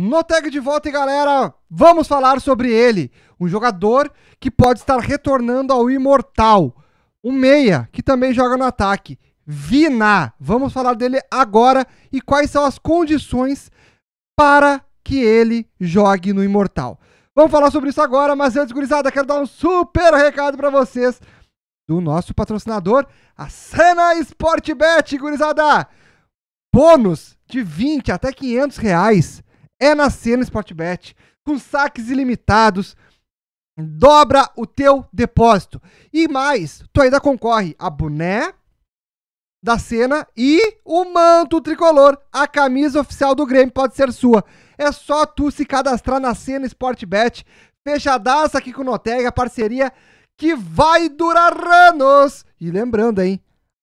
No tag de volta, galera, vamos falar sobre ele, um jogador que pode estar retornando ao imortal, um meia que também joga no ataque, Vina. Vamos falar dele agora e quais são as condições para que ele jogue no imortal. Vamos falar sobre isso agora, mas antes, gurizada, quero dar um super recado para vocês do nosso patrocinador, a Sena Sportbet, gurizada. Bônus de 20 até 500 reais é na Cena Sportbet, com saques ilimitados, dobra o teu depósito. E mais, tu ainda concorre a boné da cena e o manto tricolor, a camisa oficial do Grêmio pode ser sua. É só tu se cadastrar na cena Sportbet, fechadaça aqui com o Notega, parceria que vai durar anos. E lembrando, hein,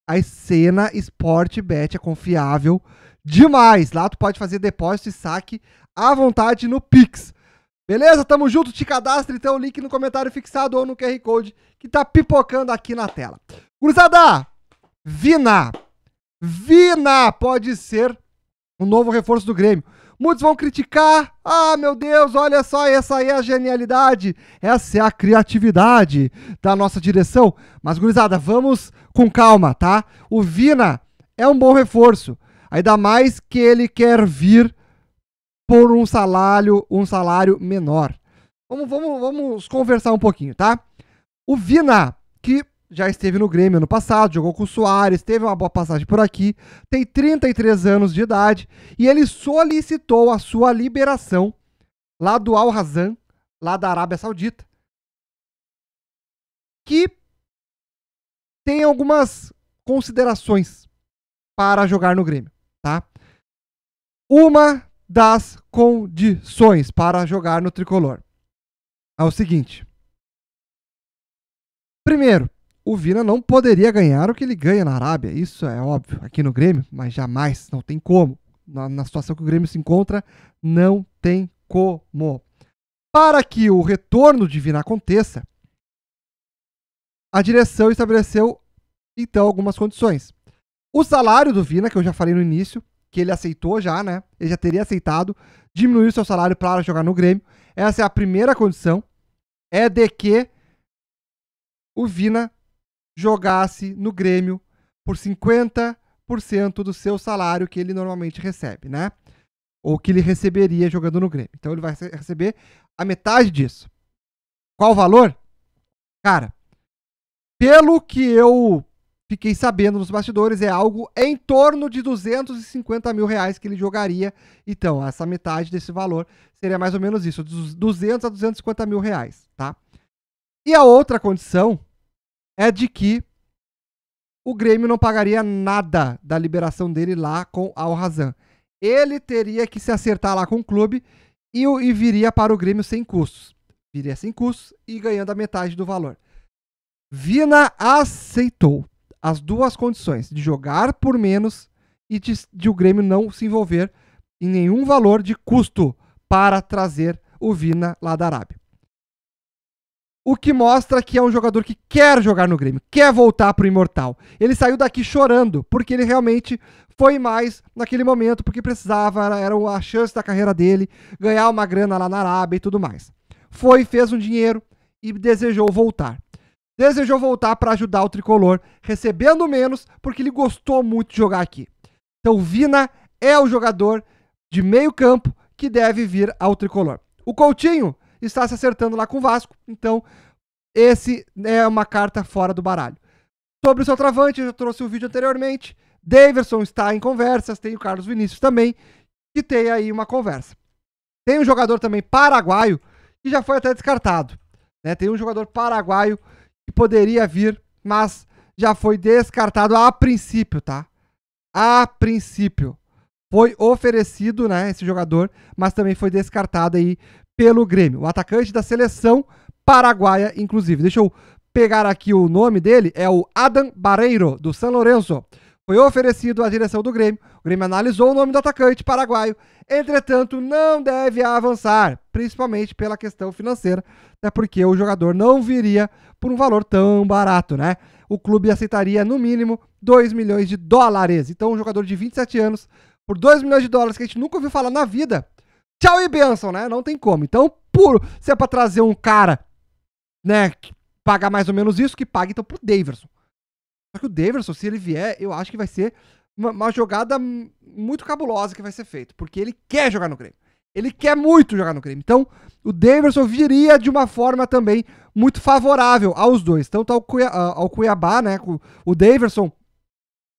a cena Sportbet é confiável demais. Lá tu pode fazer depósito e saque à vontade no Pix. Beleza? Tamo junto, te cadastre então o link no comentário fixado ou no QR Code que tá pipocando aqui na tela. Cruzada! Vina! Vina pode ser o um novo reforço do Grêmio. Muitos vão criticar. Ah, meu Deus, olha só, essa aí é a genialidade. Essa é a criatividade da nossa direção. Mas, gurizada, vamos com calma, tá? O Vina é um bom reforço. Ainda mais que ele quer vir por um salário, um salário menor. Vamos, vamos, vamos conversar um pouquinho, tá? O Vina, que já esteve no Grêmio ano passado, jogou com o Soares, teve uma boa passagem por aqui, tem 33 anos de idade e ele solicitou a sua liberação lá do Al Razan, lá da Arábia Saudita, que tem algumas considerações para jogar no Grêmio, tá? Uma das condições para jogar no tricolor. É o seguinte: primeiro, o Vina não poderia ganhar o que ele ganha na Arábia, isso é óbvio, aqui no Grêmio, mas jamais, não tem como. Na, na situação que o Grêmio se encontra, não tem como. Para que o retorno de Vina aconteça, a direção estabeleceu então algumas condições. O salário do Vina, que eu já falei no início, que ele aceitou já, né? Ele já teria aceitado diminuir seu salário para jogar no Grêmio. Essa é a primeira condição. É de que o Vina jogasse no Grêmio por 50% do seu salário que ele normalmente recebe, né? Ou que ele receberia jogando no Grêmio. Então ele vai receber a metade disso. Qual o valor? Cara, pelo que eu fiquei sabendo nos bastidores, é algo em torno de 250 mil reais que ele jogaria. Então, essa metade desse valor seria mais ou menos isso, dos 200 a 250 mil reais, tá? E a outra condição é de que o Grêmio não pagaria nada da liberação dele lá com Al Razan. Ele teria que se acertar lá com o clube e, e viria para o Grêmio sem custos. Viria sem custos e ganhando a metade do valor. Vina aceitou as duas condições, de jogar por menos e de, de, o Grêmio não se envolver em nenhum valor de custo para trazer o Vina lá da Arábia. O que mostra que é um jogador que quer jogar no Grêmio, quer voltar para o Imortal. Ele saiu daqui chorando, porque ele realmente foi mais naquele momento, porque precisava, era, era a chance da carreira dele, ganhar uma grana lá na Arábia e tudo mais. Foi, fez um dinheiro e desejou voltar. Desejou voltar para ajudar o tricolor, recebendo menos porque ele gostou muito de jogar aqui. Então, Vina é o jogador de meio-campo que deve vir ao tricolor. O Coutinho está se acertando lá com o Vasco, então esse é uma carta fora do baralho. Sobre o seu travante, eu já trouxe o um vídeo anteriormente. Daverson está em conversas, tem o Carlos Vinícius também, que tem aí uma conversa. Tem um jogador também paraguaio que já foi até descartado. Né? Tem um jogador paraguaio que poderia vir, mas já foi descartado a princípio, tá? A princípio. Foi oferecido, né, esse jogador, mas também foi descartado aí pelo Grêmio. O atacante da seleção paraguaia, inclusive. Deixa eu pegar aqui o nome dele, é o Adam Barreiro, do San Lorenzo. Foi oferecido à direção do Grêmio, Grêmio analisou o nome do atacante paraguaio, entretanto, não deve avançar, principalmente pela questão financeira, até porque o jogador não viria por um valor tão barato, né? O clube aceitaria, no mínimo, 2 milhões de dólares. Então, um jogador de 27 anos, por 2 milhões de dólares, que a gente nunca ouviu falar na vida, tchau e benção, né? Não tem como. Então, puro, se é pra trazer um cara, né, que paga mais ou menos isso, que paga então pro Daverson. Só que o Daverson, se ele vier, eu acho que vai ser uma, uma jogada muito cabulosa que vai ser feita, porque ele quer jogar no Grêmio. Ele quer muito jogar no Grêmio. Então, o Daverson viria de uma forma também muito favorável aos dois. Tanto ao, Cuiabá, ah, ao Cuiabá né? O Daverson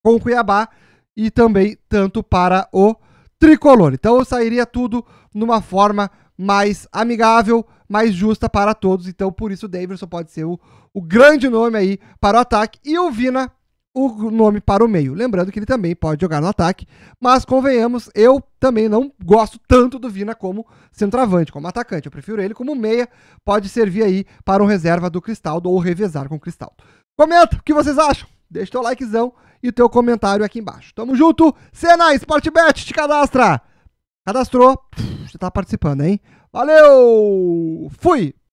com o Cuiabá e também tanto para o Tricolor. Então, sairia tudo numa forma mais amigável, mais justa para todos. Então, por isso, o Daverson pode ser o, o grande nome aí para o ataque. E o Vina o nome para o meio. Lembrando que ele também pode jogar no ataque, mas convenhamos, eu também não gosto tanto do Vina como centroavante, como atacante. Eu prefiro ele como meia, pode servir aí para um reserva do Cristaldo ou revezar com o Cristaldo. Comenta o que vocês acham. Deixa teu likezão e o teu comentário aqui embaixo. Tamo junto, Senna Sportbet, te cadastra! Cadastrou, você tá participando, hein? Valeu! Fui!